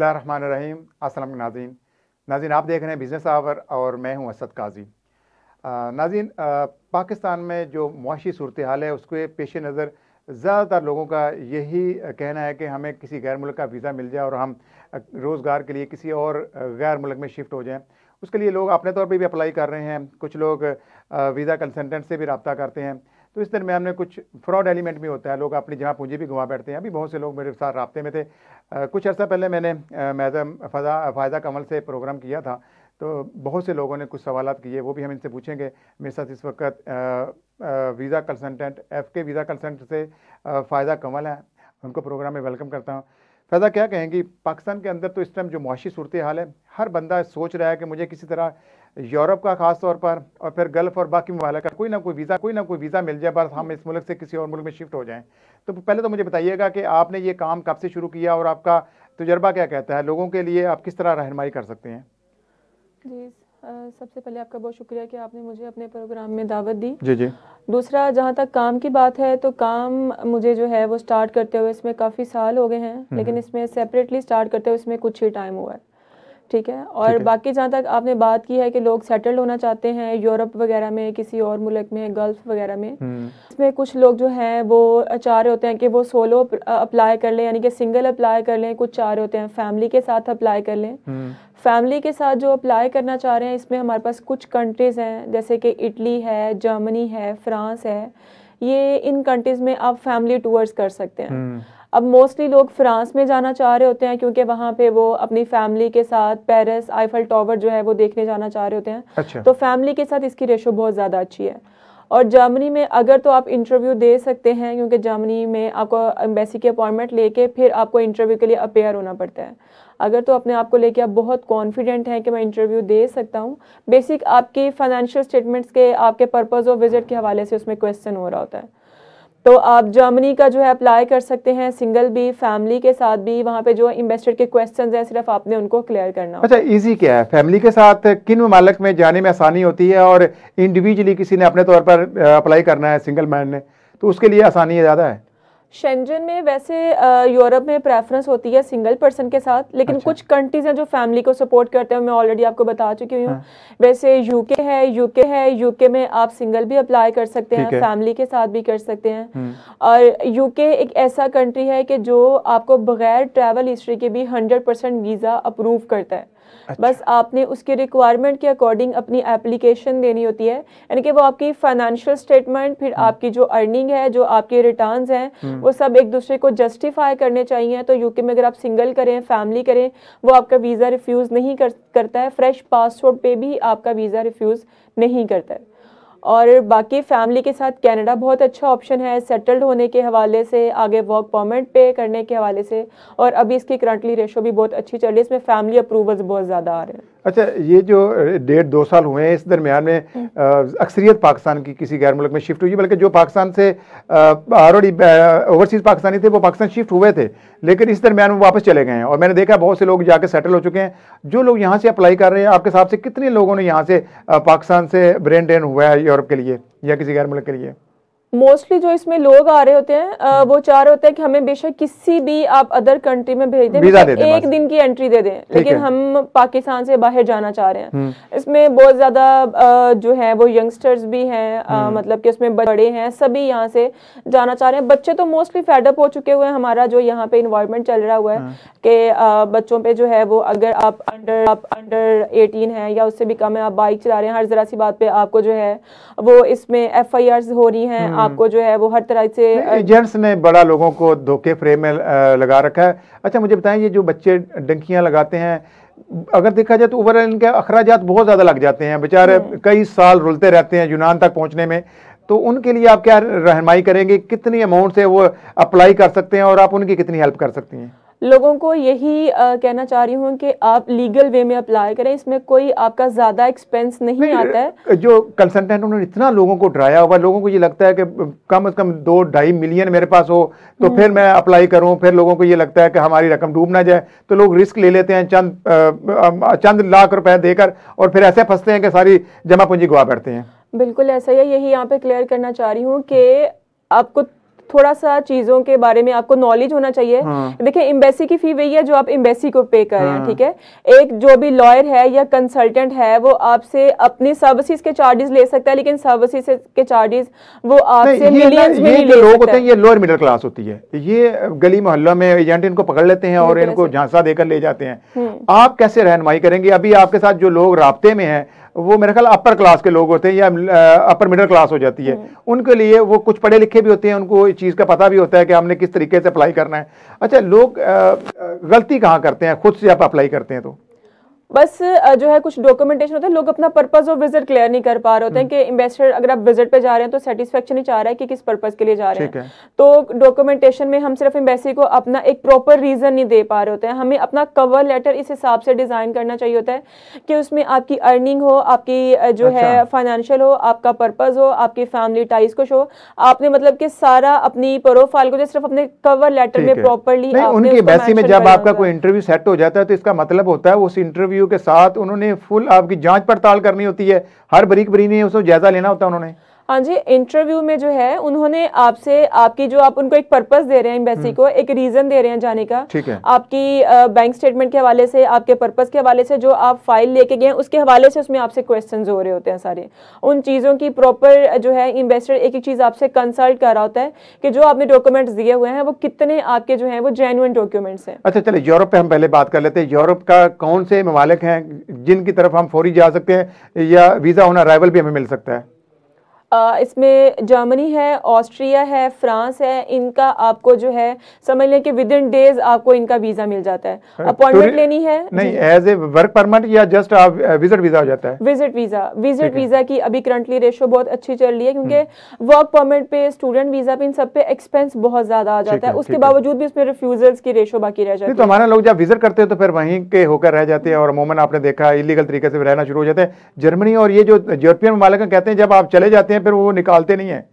बसमीम असल नाजीन नाजीन आप देख रहे हैं बिज़नेस आवर और मैं हूं असद काजी नाजीन पाकिस्तान में जो मुआशी सूरत हाल है उसके पेश नज़र ज़्यादातर लोगों का यही कहना है कि हमें किसी गैर मुल्क का वीज़ा मिल जाए और हम रोज़गार के लिए किसी और गैर मुल्क में शिफ्ट हो जाएं उसके लिए लोग अपने तौर पर भी अप्लाई कर रहे हैं कुछ लोग वीज़ा कंसल्टेंट से भी रबता करते हैं तो इस दरमियान में कुछ फ्रॉड एलिमेंट भी होता है लोग अपनी जहाँ पूंजी भी घुमा बैठते हैं अभी बहुत से लोग मेरे साथ रबते में थे आ, कुछ अर्सा पहले मैंने मैजम फजा फायदा कमल से प्रोग्राम किया था तो बहुत से लोगों ने कुछ सवाल किए वो भी हम इनसे पूछेंगे मेरे साथ इस वक्त visa consultant F K visa consultant से फ़ायदा कमल है उनको प्रोग्राम में वेलकम करता हूँ फैज़ा क्या कहेंगी पाकिस्तान के अंदर तो इस टाइम जो मुआशी सूरत हाल है हर बंदा सोच रहा है कि मुझे किसी तरह यूरोप का खास तौर पर और फिर गल्फ और बाकी ममालक का कोई ना कोई वीज़ा कोई ना कोई वीज़ा मिल जाए बस हम इस मुल्क से किसी और मुल्क में शिफ्ट हो जाएं तो पहले तो मुझे बताइएगा कि आपने ये काम कब से शुरू किया और आपका तजर्बा क्या कहता है लोगों के लिए आप किस तरह रहनमाई कर सकते हैं जी सबसे पहले आपका बहुत शुक्रिया कि आपने मुझे अपने प्रोग्राम में दावत दी जी जी दूसरा जहाँ तक काम की बात है तो काम मुझे जो है वो स्टार्ट करते हुए इसमें काफ़ी साल हो गए हैं हम्म, लेकिन हम्म। इसमें सेपरेटली स्टार्ट करते हुए इसमें कुछ ही टाइम हुआ है ठीक है और ठीक है। बाकी जहाँ तक आपने बात की है कि लोग सेटल्ड होना चाहते हैं यूरोप वगैरह में किसी और मुल्क में गल्फ वगैरह में हम्म। इसमें कुछ लोग जो हैं वो चाह रहे होते हैं कि वो सोलो अप्लाई कर लें यानी कि सिंगल अप्लाई कर लें कुछ चाह रहे होते हैं फैमिली के साथ अप्लाई कर लें फैमिली हम्म। के साथ जो अप्लाई करना चाह रहे हैं इसमें हमारे पास कुछ कंट्रीज़ हैं जैसे कि इटली है जर्मनी है फ्रांस है ये इन कंट्रीज में आप फैमिली टूर्स कर सकते हैं हम्म। अब मोस्टली लोग फ्रांस में जाना चाह रहे होते हैं क्योंकि वहां पे वो अपनी फैमिली के साथ पेरिस आईफल टॉवर जो है वो देखने जाना चाह रहे होते हैं अच्छा। तो फैमिली के साथ इसकी रेशो बहुत ज़्यादा अच्छी है और जर्मनी में अगर तो आप इंटरव्यू दे सकते हैं क्योंकि जर्मनी में आपको एम्बेसी की अपॉइंटमेंट लेके फिर आपको इंटरव्यू के लिए अपेयर होना पड़ता है अगर तो अपने आप को लेके आप बहुत कॉन्फिडेंट हैं कि मैं इंटरव्यू दे सकता हूँ बेसिक आपकी फाइनेंशियल स्टेटमेंट्स के आपके पर्पज़ ऑफ विजिट के हवाले से उसमें क्वेश्चन हो रहा होता है तो आप जर्मनी का जो है अप्लाई कर सकते हैं सिंगल भी फैमिली के साथ भी वहाँ पे जो इन्वेस्टर के क्वेश्चन हैं सिर्फ आपने उनको क्लियर करना अच्छा इजी क्या है फैमिली के साथ किन ममालक में जाने में आसानी होती है और इंडिविजुअली किसी ने अपने तौर पर अप्लाई करना है सिंगल मैन ने तो उसके लिए आसानी ज़्यादा है शेंजन में वैसे यूरोप में प्रेफरेंस होती है सिंगल पर्सन के साथ लेकिन अच्छा। कुछ कंट्रीज हैं जो फैमिली को सपोर्ट करते हैं मैं ऑलरेडी आपको बता चुकी हूँ हाँ। वैसे यूके है यूके है यूके में आप सिंगल भी अप्लाई कर सकते हैं फैमिली के साथ भी कर सकते हैं हम्म। और यूके एक ऐसा कंट्री है कि जो आपको बगैर ट्रैवल हिस्ट्री के भी हंड्रेड वीज़ा अप्रूव करता है अच्छा। बस आपने उसके रिक्वायरमेंट के अकॉर्डिंग अपनी एप्लीकेशन देनी होती है यानी कि वो आपकी फाइनेंशियल स्टेटमेंट फिर हम्म। आपकी जो अर्निंग है जो आपके रिटर्न हैं हम्म। वो सब एक दूसरे को जस्टिफाई करने चाहिए तो यूके में अगर आप सिंगल करें फैमिली करें वो आपका वीज़ा रिफ्यूज़ नहीं कर, करता है फ्रेश पासपोर्ट पर भी आपका वीज़ा रिफ्यूज़ नहीं करता है और बाकी फैमिली के साथ कनाडा बहुत अच्छा ऑप्शन है सेटल्ड होने के हवाले से आगे वर्क परमिट पे करने के हवाले से और अभी इसकी करंटली रेशो भी बहुत अच्छी चल रही है इसमें फैमिली अप्रूवल्स बहुत ज़्यादा आ रहे हैं अच्छा ये जो डेढ़ दो साल हुए हैं इस दरमियान में हम्म। अक्सरियत पाकिस्तान की किसी गैर मुल्क में शिफ्ट हुई बल्कि जो पाकिस्तान से ऑलरेडी ओवरसीज़ पाकिस्तानी थे वो पाकिस्तान शिफ्ट हुए थे लेकिन इस दरमियान में वापस चले गए हैं और मैंने देखा बहुत से लोग जाके सेटल हो चुके हैं जो लोग यहाँ से अप्लाई कर रहे हैं आपके हिसाब से कितने लोगों ने यहाँ से पाकिस्तान से ब्रेन ड्रेन हुआ है यूरोप के लिए या किसी गैर मुल्क के लिए मोस्टली जो इसमें लोग आ रहे होते हैं हम्म। वो चाह रहे होते हैं कि हमें बेशक किसी भी आप अदर कंट्री में भेज दें मतलब दे दे एक दिन की एंट्री दे दें लेकिन हम पाकिस्तान से बाहर जाना चाह रहे हैं हम्म। इसमें बहुत ज़्यादा जो है वो यंगस्टर्स भी हैं हम्म। मतलब कि उसमें बड़े हैं सभी यहाँ से जाना चाह रहे हैं बच्चे तो मोस्टली फेडअप हो चुके हुए हैं हमारा जो यहाँ पे इन्वायरमेंट चल रहा हुआ है हाँ। कि बच्चों पे जो है वो अगर आप अंडर आप अंडर एटीन है या उससे भी कम है आप बाइक चला रहे हैं हर ज़रा सी बात पे आपको जो है वो इसमें एफ हो रही है आपको जो है वो हर तरह से एजेंट्स ने बड़ा लोगों को धोखे फ्रेम में लगा रखा है अच्छा मुझे बताएं ये जो बच्चे डंकियां लगाते हैं अगर देखा जाए तो ओवरऑल इनके अखराज बहुत ज़्यादा लग जाते हैं बेचारे हम्म। कई साल रुलते रहते हैं यूनान तक पहुँचने में तो उनके लिए आप क्या रहनमाई करेंगे कितनी अमाउंट से वो अप्लाई कर सकते हैं और आप उनकी कितनी हेल्प कर सकती हैं लोगों को यही आ, कहना चाह रही हूँ कि आप लीगल वे में अप्लाई करें इसमें कोई आपका ज़्यादा एक्सपेंस नहीं, नहीं आता है जो कंसल्टेंट उन्होंने इतना लोगों को डराया हुआ लोगों को ये लगता है कि कम से कम दो ढाई मिलियन मेरे पास हो तो हम्म। फिर मैं अप्लाई करूँ फिर लोगों को ये लगता है कि हमारी रकम डूब ना जाए तो लोग रिस्क ले लेते हैं चंद चंद लाख रुपए देकर और फिर ऐसे फंसते हैं कि सारी जमा पूंजी गुआ बैठते हैं बिल्कुल ऐसा ही है यही यहाँ पे क्लियर करना चाह रही हूँ कि आपको थोड़ा सा चीजों के बारे में आपको नॉलेज होना चाहिए हाँ। देखिए एम्बेसी की फी वही है जो आप एम्बेसी को पे कर रहे हैं हाँ। ठीक है एक जो भी लॉयर है या कंसल्टेंट है वो आपसे अपनी सर्विसेज के चार्जेस ले सकता है लेकिन सर्विसेज के चार्जेस वो आपसे मिलियंस में नहीं ले लोग होते हैं ये लोअर मिडिल क्लास होती है ये गली मोहल्ला में एजेंट इनको पकड़ लेते हैं और इनको झांसा देकर ले जाते हैं हम्म। आप कैसे रहनमाई करेंगे अभी आपके साथ जो लोग रबते में है वो मेरे ख्याल अपर क्लास के लोग होते हैं या अपर मिडिल क्लास हो जाती है हम्म। उनके लिए वो कुछ पढ़े लिखे भी होते हैं उनको इस चीज़ का पता भी होता है कि हमने किस तरीके से अप्लाई करना है अच्छा लोग गलती कहाँ करते हैं खुद से आप अप्लाई करते हैं तो बस जो है कुछ डॉक्यूमेंटेशन होते हैं लोग अपना पर्पज और विजिट क्लियर नहीं कर पा रहे होते हैं हम्म। कि इन्वेस्टर अगर आप विजिट पे जा रहे हैं तो सेटिस्फेक्शन ही चाह रहा है कि किस पर्पज के लिए जा रहे हैं तो डॉक्यूमेंटेशन में हम सिर्फ एम्बेसी को अपना एक प्रॉपर रीजन नहीं दे पा रहे होते हैं हमें अपना कवर लेटर इस हिसाब से डिजाइन करना चाहिए होता है कि उसमें आपकी अर्निंग हो आपकी जो है फाइनेंशियल अच्छा। हो आपका पर्पज हो आपकी फैमिली टाइज कुछ हो आपने मतलब कि सारा अपनी प्रोफाइल को सिर्फ अपने कवर लेटर में प्रॉपरली उनकी में जब आपका कोई इंटरव्यू सेट हो जाता है तो इसका मतलब होता है उस इंटरव्यू के साथ उन्होंने फुल आपकी जांच पड़ताल करनी होती है हर बरीक बरी ने उसको जायज़ा लेना होता है उन्होंने हाँ जी इंटरव्यू में जो है उन्होंने आपसे आपकी जो आप उनको एक पर्पस दे रहे हैं एम्बेसी हम्म। को एक रीजन दे रहे हैं जाने का ठीक है आपकी बैंक स्टेटमेंट के हवाले से आपके पर्पस के हवाले से जो आप फाइल लेके गए उसके हवाले से उसमें आपसे क्वेश्चन हो रहे होते हैं सारे उन चीज़ों की प्रॉपर जो है इन्वेस्टर एक एक चीज़ आपसे कंसल्ट कर रहा होता है कि जो आपने डॉक्यूमेंट्स दिए हुए हैं वो कितने आपके जो है वो जेनुअन डॉक्यूमेंट्स हैं अच्छा चले यूरोप पे हम पहले बात कर लेते हैं यूरोप का कौन से ममालिक हैं जिनकी तरफ हम फौरी जा सकते हैं या वीज़ा ऑन अराइवल भी हमें मिल सकता है इसमें जर्मनी है ऑस्ट्रिया है फ्रांस है इनका आपको जो है समझ लें कि विद इन डेज आपको इनका वीज़ा मिल जाता है अपॉइंटमेंट हाँ, तो लेनी है नहीं एज ए वर्क परमिट या जस्ट आप विजिट वीज़ा हो जाता है विजिट वीज़ा विजिट वीज़ा की अभी करंटली रेशो बहुत अच्छी चल रही है क्योंकि वर्क हम्म। परमिट पे स्टूडेंट वीज़ा पे इन सब पे एक्सपेंस बहुत ज़्यादा आ जाता है उसके बावजूद भी उसमें रिफ्यूजल्स की रेशो बाकी रह जाती है तो हमारे लोग जब विजिट करते हैं तो फिर वहीं के होकर रह जाते हैं और अमूमन आपने देखा इलीगल तरीके से रहना शुरू हो जाता है जर्मनी और ये जो यूरोपियन ममालिक कहते हैं जब आप चले जाते हैं फिर वो निकालते नहीं है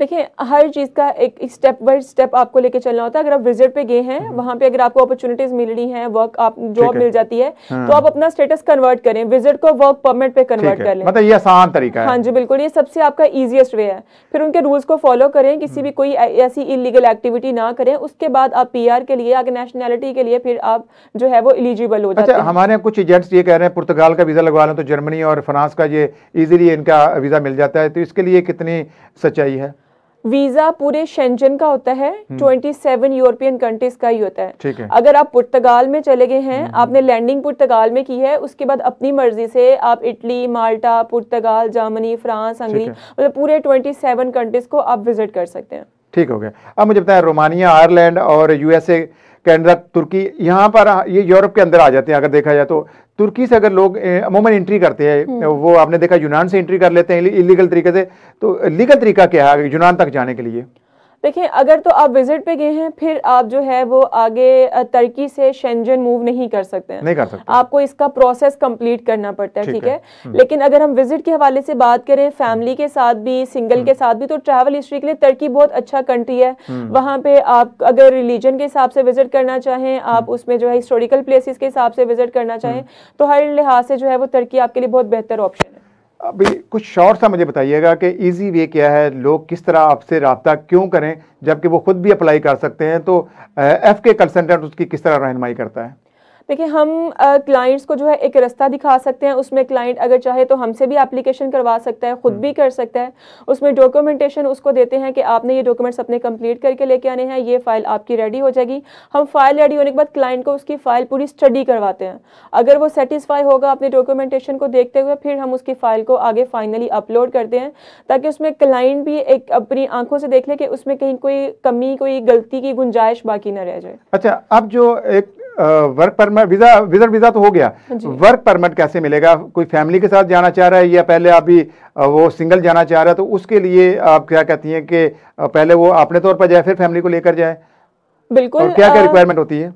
देखिए हर चीज़ का एक स्टेप बाय स्टेप आपको लेके चलना होता है अगर आप विजिट पे गए हैं हम्म। वहाँ पे अगर आपको अपॉर्चुनिटीज मिल रही हैं वर्क आप जॉब मिल जाती है तो हाँ। तो आप अपना स्टेटस कन्वर्ट करें विजिट को वर्क परमिट पे कन्वर्ट कर लें मतलब ये आसान तरीका है हाँ जी बिल्कुल ये सबसे आपका ईजिएस्ट वे है फिर उनके रूल्स को फॉलो करें किसी भी हम्म। कोई ऐसी इलीगल एक्टिविटी ना करें उसके बाद आप पी के लिए आगे नेशनैलिटी के लिए फिर आप जो है वो एलिजिबल हो जाए अच्छा, हमारे हमारे कुछ एजेंट्स ये कह रहे हैं पुर्तगाल का वीज़ा लगवा लें तो जर्मनी और फ्रांस का ये इजिली इनका वीज़ा मिल जाता है तो इसके लिए कितनी सच्चाई है वीजा पूरे शेंजन का होता है ट्वेंटी सेवन यूरोपियन कंट्रीज का ही होता है, है। अगर आप पुर्तगाल में चले गए हैं हम्म। आपने लैंडिंग पुर्तगाल में की है उसके बाद अपनी मर्जी से आप इटली माल्टा पुर्तगाल जर्मनी फ्रांस हंगरी मतलब पूरे ट्वेंटी सेवन कंट्रीज को आप विजिट कर सकते हैं ठीक हो गया अब मुझे बताया रोमानिया आयरलैंड और यूएसए कैनेडा तुर्की यहाँ पर ये यूरोप के अंदर आ जाते हैं अगर देखा जाए तो तुर्की से अगर लोग अमूमन एंट्री करते हैं हम्म। वो आपने देखा यूनान से एंट्री कर लेते हैं इलीगल तरीके से तो लीगल तरीका क्या है यूनान तक जाने के लिए देखें अगर तो आप विजिट पे गए हैं फिर आप जो है वो आगे तुर्की से शेंजन मूव नहीं कर सकते हैं नहीं कर सकते आपको इसका प्रोसेस कंप्लीट करना पड़ता है ठीक है, हम्म। लेकिन अगर हम विजिट के हवाले से बात करें फैमिली हम्म। के साथ भी सिंगल हम्म। के साथ भी तो ट्रैवल हिस्ट्री के लिए तुर्की बहुत अच्छा कंट्री है वहाँ पे आप अगर रिलीजन के हिसाब से विजिट करना चाहें आप उसमें जो है हिस्टोरिकल प्लेसिस के हिसाब से विजिट करना चाहें तो हर लिहाज से जो है वो तुर्की आपके लिए बहुत बेहतर ऑप्शन है अभी कुछ शॉर्ट सा मुझे बताइएगा कि इजी वे क्या है लोग किस तरह आपसे रबता क्यों करें जबकि वो खुद भी अप्लाई कर सकते हैं तो एफ़ के कंसल्टेंट उसकी किस तरह रहनमाई करता है देखिए हम क्लाइंट्स को जो है एक रास्ता दिखा सकते हैं उसमें क्लाइंट अगर चाहे तो हमसे भी एप्लीकेशन करवा सकता है खुद हम्म। भी कर सकता है उसमें डॉक्यूमेंटेशन उसको देते हैं कि आपने ये डॉक्यूमेंट्स अपने कंप्लीट करके लेके आने हैं ये फाइल आपकी रेडी हो जाएगी हम फाइल रेडी होने के बाद क्लाइंट को उसकी फाइल पूरी स्टडी करवाते हैं अगर वो सेटिस्फाई होगा अपने डॉक्यूमेंटेशन को देखते हुए फिर हम उसकी फाइल को आगे फाइनली अपलोड करते हैं ताकि उसमें क्लाइंट भी एक अपनी आंखों से देख ले कि उसमें कहीं कोई कमी कोई गलती की गुंजाइश बाकी ना रह जाए अच्छा अब जो एक work permit visa visitor visa तो हो गया वर्क हाँ परमिट कैसे मिलेगा कोई फैमिली के साथ जाना चाह रहा है या पहले आप भी वो सिंगल जाना चाह रहा है तो उसके लिए आप क्या कहती हैं कि पहले वो अपने तौर पर जाए फिर फैमिली को लेकर जाए बिल्कुल और क्या क्या रिक्वायरमेंट होती है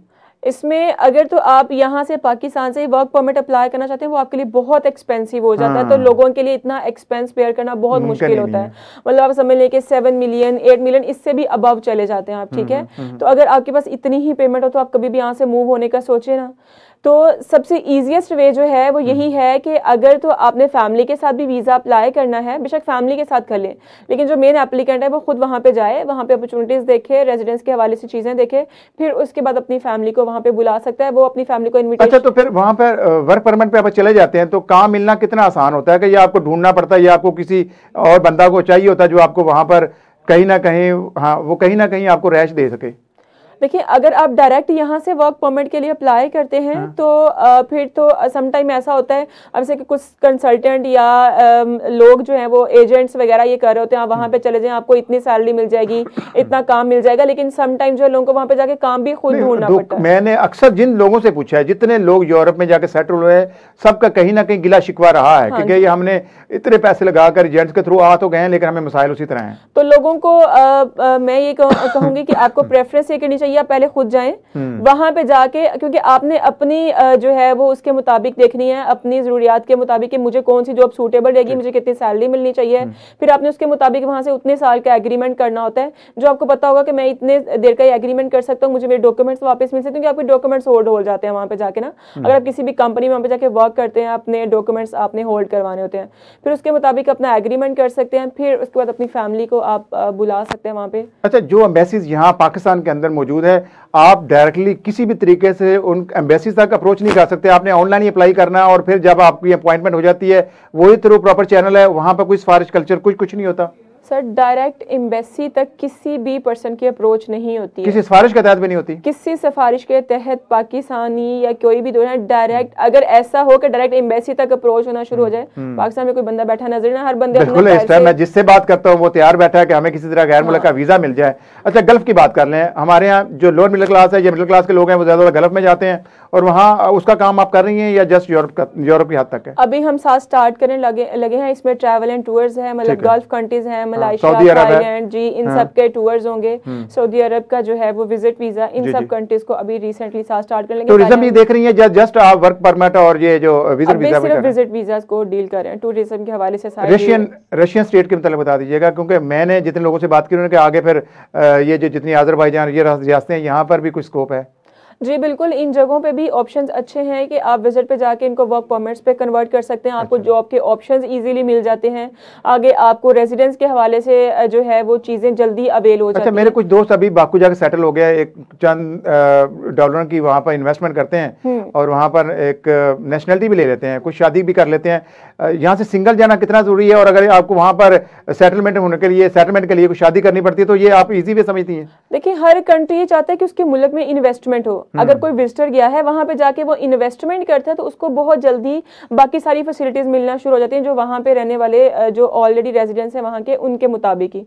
इसमें अगर तो आप यहाँ से पाकिस्तान से वर्क परमिट अप्लाई करना चाहते हैं वो आपके लिए बहुत एक्सपेंसिव हो जाता हाँ। है तो हाँ। लोगों के लिए इतना एक्सपेंस पेयर करना बहुत मुश्किल होता है मतलब आप समझ लें कि सेवन मिलियन एट मिलियन इससे भी अबव चले जाते हैं आप ठीक है हम्म, हम्म, हम्म। तो अगर आपके पास इतनी ही पेमेंट हो तो आप कभी भी यहाँ से मूव होने का सोचे ना तो सबसे ईजीएस्ट वे जो है वो यही हम्म। है कि अगर तो आपने फैमिली के साथ भी वीज़ा अप्लाई करना है बेशक फैमिली के साथ कर लें लेकिन जो मेन एप्लीकेंट है वो खुद वहाँ पे जाए वहाँ पे अपॉर्चुनिटीज़ देखे रेजिडेंस के हवाले से चीज़ें देखे फिर उसके बाद अपनी फैमिली को वहाँ पे बुला सकता है वो अपनी फैमिली को इन्विटेशन अच्छा तो फिर वहाँ पर वर्क परमिट पर आप चले जाते हैं तो काम मिलना कितना आसान होता है कि आपको ढूंढना पड़ता है या आपको किसी और बंदा को चाहिए होता है जो आपको वहाँ पर कहीं ना कहीं हाँ वो कहीं ना कहीं आपको रैश दे सके देखिए अगर आप डायरेक्ट यहाँ से वर्क परमिट के लिए अप्लाई करते हैं हाँ। तो आ, फिर तो समटाइम ऐसा होता है अब कि कुछ कंसल्टेंट या आ, लोग जो हैं वो एजेंट्स वगैरह ये कर रहे होते हैं आप वहाँ हम्म। पे चले जाएं आपको इतनी सैलरी मिल जाएगी इतना काम मिल जाएगा लेकिन समटाइम जो है लोगों को वहाँ पे जाके काम भी खुद ढूंढना पड़ता है मैंने अक्सर जिन लोगों से पूछा है जितने लोग यूरोप में जाके सेटल हुए सबका कहीं ना कहीं गिला शिकवा रहा है हाँ क्योंकि ये हमने इतने पैसे लगाकर एजेंट्स के थ्रू आ तो गए लेकिन हमें मसाइल उसी तरह है तो लोगों को मैं ये कहूँगी कि आपको प्रेफरेंस ये करनी चाहिए भैया पहले खुद जाएं हम्म। वहां पे जाके क्योंकि आपने अपनी जो है वो उसके मुताबिक देखनी है अपनी जरूरियात के मुताबिक कि मुझे कौन सी जॉब सूटेबल रहेगी मुझे कितनी सैलरी मिलनी चाहिए हम्म। फिर आपने उसके मुताबिक वहां से उतने साल का एग्रीमेंट करना होता है जो आपको पता होगा कि मैं इतने देर का एग्रीमेंट कर सकता हूँ मुझे मेरे डॉक्यूमेंट्स वापस मिल सकते हैं क्योंकि आपके डॉक्यूमेंट्स होल्ड हो जाते हैं वहां पर जाके ना हम्म। अगर आप किसी भी कंपनी में वहाँ जाके वर्क करते हैं अपने डॉक्यूमेंट्स आपने होल्ड करवाने होते हैं फिर उसके मुताबिक अपना एग्रीमेंट कर सकते हैं फिर उसके बाद अपनी फैमिली को आप बुला सकते हैं वहां पे अच्छा जो एम्बेसीज यहाँ पाकिस्तान के अंदर मौजूद मौजूद है आप डायरेक्टली किसी भी तरीके से उन एम्बेसी तक अप्रोच नहीं कर सकते आपने ऑनलाइन ही अप्लाई करना और फिर जब आपकी अपॉइंटमेंट हो जाती है वही थ्रू प्रॉपर चैनल है वहाँ पर कोई सिफारिश कल्चर कुछ कुछ नहीं होता सर डायरेक्ट एम्बेसी तक किसी भी पर्सन की अप्रोच नहीं होती किसी सिफारिश के तहत भी नहीं होती किसी सिफारिश के तहत पाकिस्तानी या कोई भी दुनिया डायरेक्ट अगर ऐसा हो कि डायरेक्ट एम्बेसी तक अप्रोच होना शुरू हो हम्म, जाए हम्म। पाकिस्तान में कोई बंदा बैठा नजर ना हर बंदे मैं जिससे बात करता हूँ वो तैयार बैठा है कि हमें किसी तरह गैर मुल्क का हाँ। वीजा मिल जाए अच्छा गल्फ की बात कर ले हमारे यहाँ जो लोअर मिडिल क्लास है या मिडिल क्लास के लोग हैं वो ज्यादा गल्फ में जाते हैं और वहाँ उसका काम आप कर रही हैं या जस्ट यूरोप यूरोप की हद तक है अभी हम साथ स्टार्ट करने लगे लगे हैं इसमें ट्रैवल एंड टूर्स है मतलब गल्फ कंट्रीज है हैं मलाइशिया हाँ, थाईलैंड जी इन सब के टूर्स होंगे हम्म। सऊदी अरब का जो है वो विजिट वीजा इन सब कंट्रीज को अभी रिसेंटली स्टार्ट कर लेंगे टूरिज्म देख रही है जस्ट आप वर्क परमिट और ये जो विजिट वीजा सिर्फ विजिट वीजा को डील कर रहे हैं टूरिज्म के हवाले से रशियन रशियन स्टेट के मतलब बता दीजिएगा क्योंकि मैंने जितने लोगों से बात की उन्होंने आगे फिर uh, ये जो जितनी आजरबाईजान ये रियासतें हैं यहाँ पर भी कुछ स्कोप है जी बिल्कुल इन जगहों पे भी ऑप्शंस अच्छे हैं कि आप विजिट पे जाके इनको वर्क परमिट्स पे कन्वर्ट कर सकते हैं आपको जॉब अच्छा। के ऑप्शंस इजीली मिल जाते हैं आगे आपको रेजिडेंस के हवाले से जो है वो चीज़ें जल्दी अवेल हो अच्छा, जाती अच्छा मेरे कुछ दोस्त अभी बाकू जाके सेटल हो गया एक चंद डॉलर की वहाँ पर इन्वेस्टमेंट करते हैं हम्म। और वहाँ पर एक नेशनलिटी भी ले लेते हैं कुछ शादी भी कर लेते हैं यहाँ से सिंगल जाना कितना ज़रूरी है और अगर आपको वहाँ पर सेटलमेंट होने के लिए सेटलमेंट के लिए कुछ शादी करनी पड़ती है तो ये आप इजी वे समझती हैं देखिए हर कंट्री चाहता है कि उसके मुल्क में इन्वेस्टमेंट हो हम्म। अगर कोई विजिटर गया है वहां पे जाके वो इन्वेस्टमेंट करता है तो उसको बहुत जल्दी बाकी सारी फैसिलिटीज मिलना शुरू हो जाती है जो वहां पे रहने वाले जो ऑलरेडी रेजिडेंट्स हैं वहां के उनके मुताबिक ही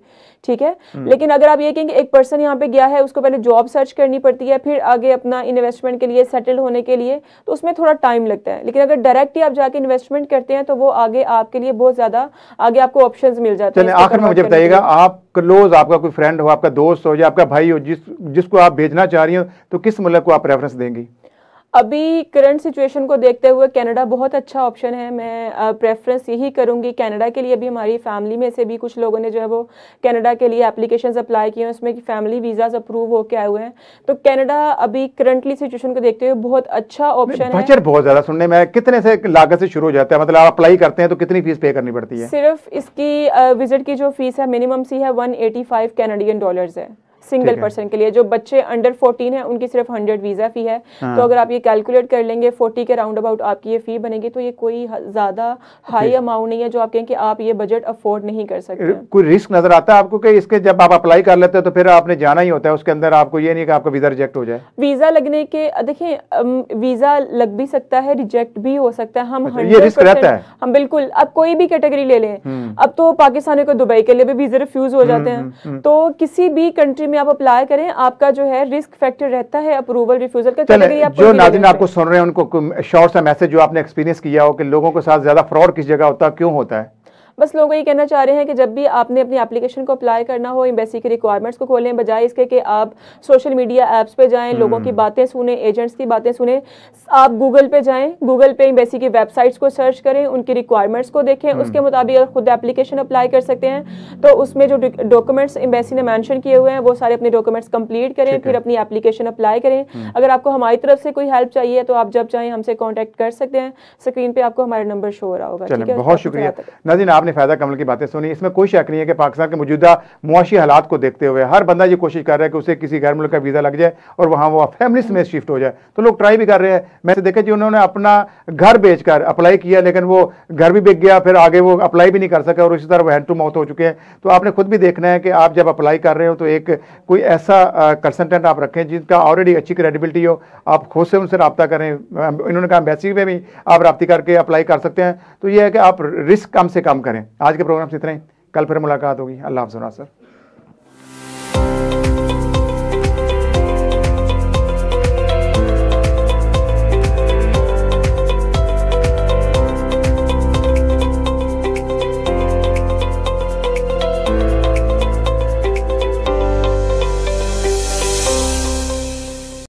ठीक है हम्म। लेकिन अगर आप ये कहें एक पर्सन यहाँ पे गया है उसको पहले जॉब सर्च करनी पड़ती है फिर आगे अपना इन्वेस्टमेंट के लिए सेटल होने के लिए तो उसमें थोड़ा टाइम लगता है लेकिन अगर डायरेक्ट ही आप जाके इन्वेस्टमेंट करते हैं तो वो आगे आपके लिए बहुत ज्यादा आगे आपको ऑप्शन मिल जाते हैं आखिर में मुझे बताइएगा आप क्लोज आपका कोई फ्रेंड हो आपका दोस्त हो या आपका भाई हो जिस जिसको आप भेजना चाह रही हो तो किस मुल्क को आप रेफरेंस देंगी अभी करंट सिचुएशन को देखते हुए कनाडा बहुत अच्छा ऑप्शन है मैं प्रेफरेंस यही करूंगी कनाडा के लिए भी हमारी फैमिली में से भी कुछ लोगों ने जो है वो कनाडा के लिए एप्लीकेशन अप्लाई किए हैं उसमें कि फैमिली वीज़ाज अप्रूव होके आए हुए हैं तो कनाडा अभी करंटली सिचुएशन को देखते हुए बहुत अच्छा ऑप्शन है बजट बहुत ज़्यादा सुनने में कितने से लागत से शुरू हो जाता है मतलब आप अप्लाई करते हैं तो कितनी फीस पे करनी पड़ती है सिर्फ इसकी विजिट की जो फीस है मिनिमम सी है one eighty five Canadian dollars है सिंगल पर्सन के लिए जो बच्चे अंडर 14 हैं उनकी सिर्फ 100 वीज़ा फ़ी है तो हाँ। तो अगर आप ये कैलकुलेट कर लेंगे 40 के राउंड अबाउट आपकी ये फ़ी बनेगी तो ये कोई ज़्यादा हाई अमाउंट नहीं है जो आप कहें कि आप ये बजट अफोर्ड नहीं कर सकते कोई रिस्क नज़र आता है आपको कि इसके जब आप अप्लाई कर लेते हैं तो फिर आपने जाना ही होता है उसके अंदर आपको ये नहीं कि आपका वीज़ा रिजेक्ट हो जाए वीज़ा लगने के देखिये वीज़ा लग भी सकता है रिजेक्ट भी हो सकता है हम अच्छा, ये रिस्क रहता है हम बिल्कुल अब कोई भी कैटेगरी ले लें हम्म। अब तो पाकिस्तानी को दुबई के लिए भी वीज़ा रिफ्यूज़ हो हम्म, जाते हैं हम्म, तो किसी भी कंट्री में आप अप्लाई करें आपका जो है रिस्क फैक्टर रहता है अप्रूवल रिफ्यूजल का चले, जो नाजिन आपको सुन रहे हैं उनको शॉर्ट सा मैसेज जो आपने एक्सपीरियंस किया हो कि लोगों के साथ ज्यादा फ्रॉड किस जगह होता है क्यों होता है बस को ये कहना चाह रहे हैं कि जब भी आपने अपनी एप्लीकेशन को अप्लाई करना हो एम्बेसी की रिक्वायरमेंट्स को खोलें बजाय इसके कि आप सोशल मीडिया ऐप्स पे जाएं लोगों की हम्म। बातें सुने एजेंट्स की बातें सुने आप गूगल पे जाएं गूगल पे एम्बेसी की वेबसाइट्स को सर्च करें उनकी रिक्वायरमेंट्स को देखें हम्म। उसके मुताबिक अगर खुद एप्लीकेशन अप्लाई कर सकते हैं तो उसमें जो डॉक्यूमेंट्स एम्बेसी ने मैंशन किए हुए हैं वो सारे अपने डॉक्यूमेंट्स कंप्लीट करें फिर अपनी एप्लीकेशन अप्लाई करें हम्म। अगर आपको हमारी तरफ से कोई हेल्प चाहिए तो आप जब चाहें हमसे कॉन्टैक्ट कर सकते हैं स्क्रीन पर आपको हमारा नंबर शो हो रहा होगा ठीक है बहुत शुक्रिया आप आपने फ़ायदा कमल की बातें सुनी इसमें कोई शक नहीं है कि पाकिस्तान के मौजूदा मुआशी हालात को देखते हुए हर बंदा ये कोशिश कर रहा है कि उसे किसी गैर मुल्क का वीज़ा लग जाए और वहाँ वो फैमिली समेत शिफ्ट हो जाए तो लोग ट्राई भी कर रहे हैं मैंने देखा जी उन्होंने अपना घर कर अप्लाई किया लेकिन वो घर भी बिक गया फिर आगे वो अप्लाई भी नहीं कर सके और इसी तरह वो हैंड टू माउथ हो चुके हैं तो आपने खुद भी देखना है कि आप जब अप्लाई कर रहे हो तो एक कोई ऐसा कंसल्टेंट आप रखें जिनका ऑलरेडी अच्छी क्रेडिबिलिटी हो आप खुद से उनसे रबता करें इन्होंने कहा एम्बेसी में भी आप रबती करके अप्लाई कर सकते हैं तो यह है कि आप रिस्क कम से कम करें करें आज के प्रोग्राम से इतना ही कल फिर मुलाकात होगी अल्लाह हाफ सर